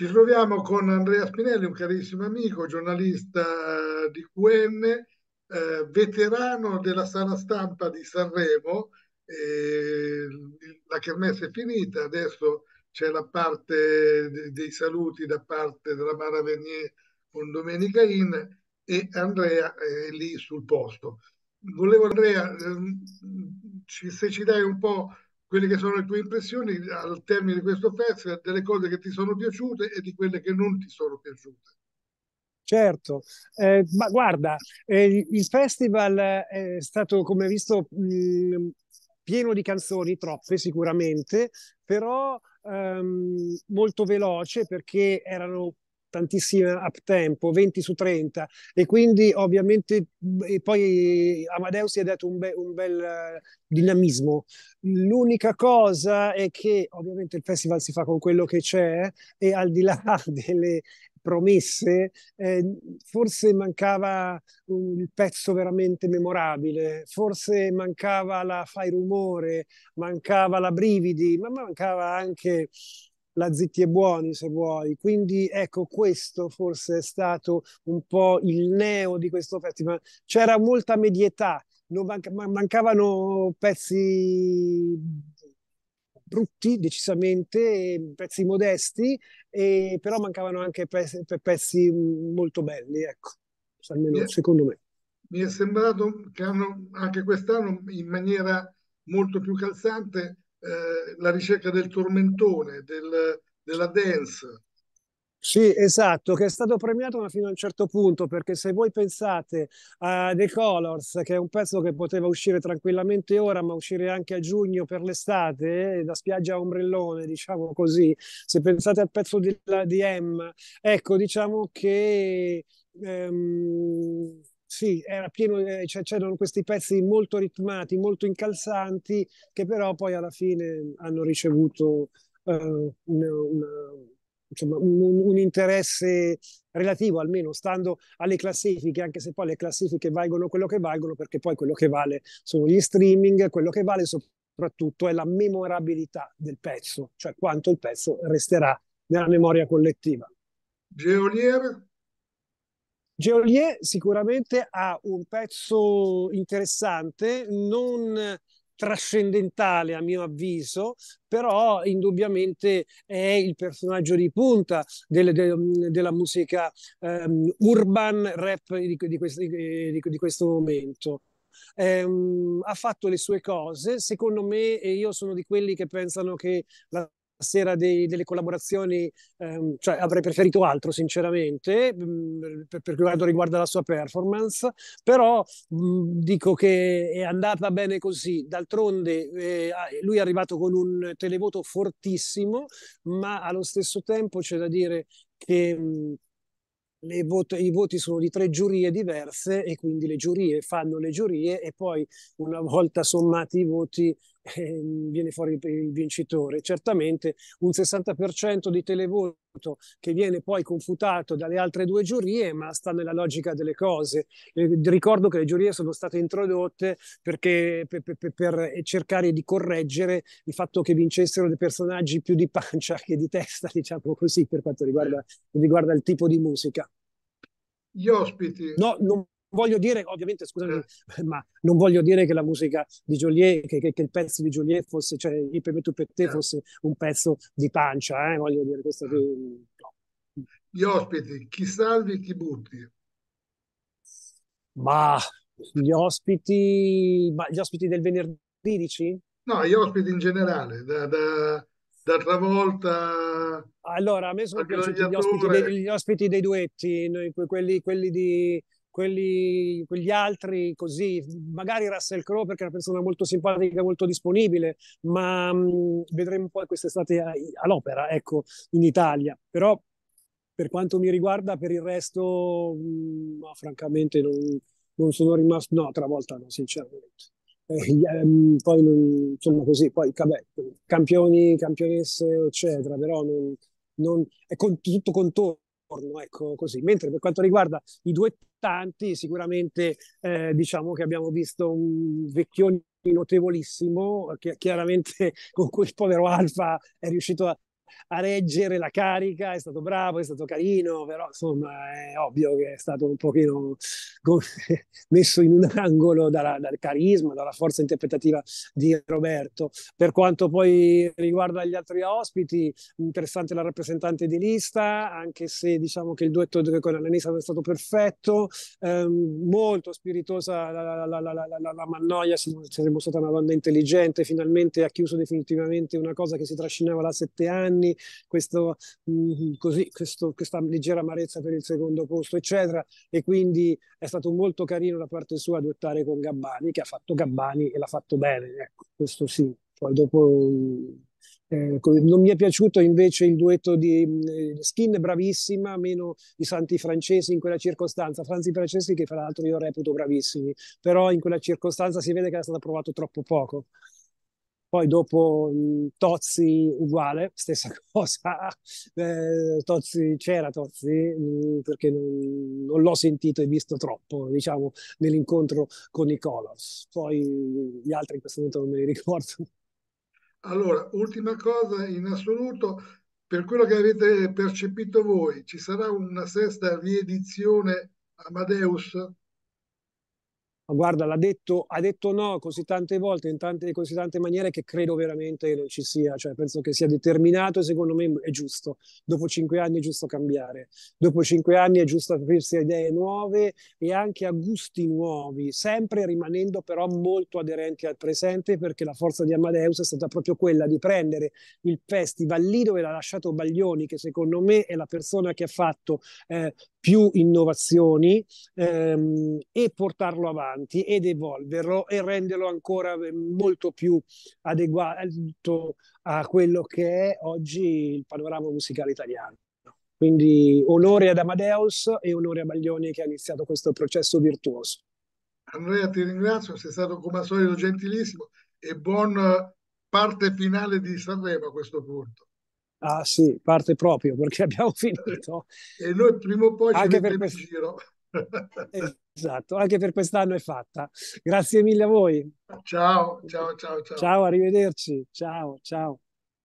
Ci troviamo con Andrea Spinelli, un carissimo amico, giornalista eh, di QN, eh, veterano della sala stampa di Sanremo. Eh, la kermesse è finita, adesso c'è la parte dei saluti da parte della Mara Vernier con Domenica In e Andrea è lì sul posto. Volevo Andrea, ehm, se ci dai un po' quelle che sono le tue impressioni al termine di questo festival, delle cose che ti sono piaciute e di quelle che non ti sono piaciute. Certo, eh, ma guarda, eh, il festival eh, è stato, come hai visto, mh, mm, pieno di canzoni, troppe sicuramente, però ehm, molto veloce perché erano tantissime up tempo, 20 su 30 e quindi ovviamente e poi Amadeus si è dato un, be- un bel eh, dinamismo. L'unica cosa è che ovviamente il festival si fa con quello che c'è e al di là delle, promesse, eh, forse mancava il pezzo veramente memorabile, forse mancava la fai rumore, mancava la brividi, ma mancava anche la zitti e buoni se vuoi. Quindi ecco questo forse è stato un po' il neo di questo festival. C'era molta medietà, manca- mancavano pezzi brutti decisamente, pezzi modesti, e, però mancavano anche pezzi, pezzi molto belli, ecco, almeno yeah. secondo me mi è sembrato che hanno anche quest'anno in maniera molto più calzante eh, la ricerca del tormentone, del, della dance. Sì, esatto, che è stato premiato fino a un certo punto, perché se voi pensate a The Colors, che è un pezzo che poteva uscire tranquillamente ora, ma uscire anche a giugno per l'estate, eh, da spiaggia a ombrellone, diciamo così, se pensate al pezzo di, di M, ecco, diciamo che... Ehm, sì, era pieno, eh, cioè, c'erano questi pezzi molto ritmati, molto incalzanti, che però poi alla fine hanno ricevuto uh, eh, una, una, insomma, un, un, interesse relativo, almeno stando alle classifiche, anche se poi le classifiche valgono quello che valgono, perché poi quello che vale sono gli streaming, quello che vale soprattutto è la memorabilità del pezzo, cioè quanto il pezzo resterà nella memoria collettiva. Geolier? Geolier sicuramente ha un pezzo interessante, non trascendentale a mio avviso, però indubbiamente è il personaggio di punta del, del, della musica um, urban rap di, di, questo, di, di questo momento. Um, ha fatto le sue cose. Secondo me, e io sono di quelli che pensano che la sera dei, delle collaborazioni, ehm, cioè avrei preferito altro sinceramente mh, mm, per, quanto riguarda la sua performance, però mh, mm, dico che è andata bene così. D'altronde eh, ah, lui è arrivato con un televoto fortissimo, ma allo stesso tempo c'è da dire che... Mh, mm, Vote, i voti sono di tre giurie diverse e quindi le giurie fanno le giurie e poi una volta sommati i voti eh, viene fuori il vincitore. Certamente un 60% di televoto che viene poi confutato dalle altre due giurie, ma sta nella logica delle cose. Eh, ricordo che le giurie sono state introdotte perché, per, per, eh, per, cercare di correggere il fatto che vincessero dei personaggi più di pancia che di testa, diciamo così, per quanto riguarda, riguarda il tipo di musica. Gli ospiti. No, non voglio dire, ovviamente, scusami, eh. ma non voglio dire che la musica di Joliet, che, che, che il pezzo di Joliet fosse, cioè il Permetto per te eh. fosse un pezzo di pancia, eh? voglio dire questo. Eh. Che, no. Gli ospiti, chi salvi e chi butti? Ma gli ospiti, ma gli ospiti del venerdì, dici? No, gli ospiti in generale, da, da, da Travolta allora, a me sono piaciuti gli ospiti, dei, gli ospiti dei duetti, quelli, quelli di, quelli, quegli altri così, magari Russell Crowe perché è una persona molto simpatica, molto disponibile, ma mh, mm, vedremo poi quest'estate all'opera, ecco, in Italia. Però per quanto mi riguarda, per il resto, mh, mm, no, francamente non, non, sono rimasto, no, travolta no, sinceramente. E, eh, ehm, poi non, insomma così, poi vabbè, campioni, campionesse, eccetera, però non, non, è con, tutto contorno Ecco, così. Mentre per quanto riguarda i due tanti, sicuramente eh, diciamo che abbiamo visto un vecchione notevolissimo, eh, che chiaramente con cui il povero Alfa è riuscito a, a reggere la carica, è stato bravo, è stato carino, però insomma è ovvio che è stato un pochino messo in un angolo dalla, dal carisma, dalla forza interpretativa di Roberto. Per quanto poi riguarda gli altri ospiti, interessante la rappresentante di lista, anche se diciamo che il duetto con Alanisa non è stato perfetto, ehm, molto spiritosa la, la, la, la Mannoia, saremmo stata una donna intelligente, finalmente ha chiuso definitivamente una cosa che si trascinava da sette anni anni, questo, mh, mm, così, questo, questa leggera amarezza per il secondo posto, eccetera. E quindi è stato molto carino da parte sua duettare con Gabbani, che ha fatto Gabbani e l'ha fatto bene, ecco, questo sì. Poi dopo mm, eh, non mi è piaciuto invece il duetto di mm, eh, Skin, bravissima, meno i Santi Francesi in quella circostanza. Franzi Francesi che fra l'altro io reputo bravissimi, però in quella circostanza si vede che è stato provato troppo poco. Poi dopo mhmm, Tozzi uguale, stessa cosa, eh, Tozzi c'era Tozzi mhmm, perché non, non, l'ho sentito e visto troppo, diciamo, nell'incontro con Nicolas, Poi gli altri in questo momento non me li ricordo. Allora, ultima cosa in assoluto, per quello che avete percepito voi, ci sarà una sesta riedizione Amadeus? guarda, l'ha detto, ha detto no così tante volte, in tante, così tante maniere che credo veramente non ci sia, cioè penso che sia determinato e secondo me è giusto. Dopo cinque anni è giusto cambiare, dopo cinque anni è giusto aprirsi a idee nuove e anche a gusti nuovi, sempre rimanendo però molto aderenti al presente perché la forza di Amadeus è stata proprio quella di prendere il festival lì dove l'ha lasciato Baglioni, che secondo me è la persona che ha fatto eh, più innovazioni ehm, e portarlo avanti ed evolverlo e renderlo ancora eh, molto più adeguato a quello che è oggi il panorama musicale italiano. Quindi onore ad Amadeus e onore a Baglioni che ha iniziato questo processo virtuoso. Andrea, ti ringrazio, sei stato come al solito gentilissimo e buon eh, parte finale di Sanremo a questo punto. Ah sì, parte proprio perché abbiamo finito. E noi prima o poi anche per quest... giro. esatto, anche per quest'anno è fatta. Grazie mille a voi. Ciao, ciao, ciao. Ciao, ciao arrivederci. Ciao, ciao.